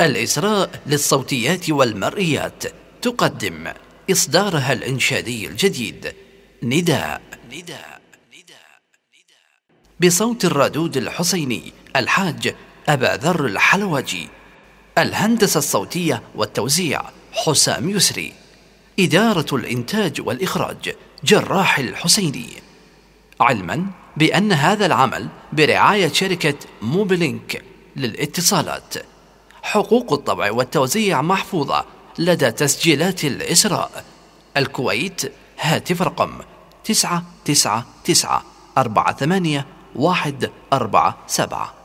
الإسراء للصوتيات والمرئيات تقدم إصدارها الإنشادي الجديد نداء نداء نداء بصوت الرادود الحسيني الحاج أبا ذر الحلوجي الهندسة الصوتية والتوزيع حسام يسري إدارة الإنتاج والإخراج جراح الحسيني علما بأن هذا العمل برعاية شركة موبلينك للاتصالات حقوق الطبع والتوزيع محفوظة لدى تسجيلات الإسراء الكويت هاتف رقم تسعة تسعة تسعة أربعة ثمانية واحد أربعة سبعة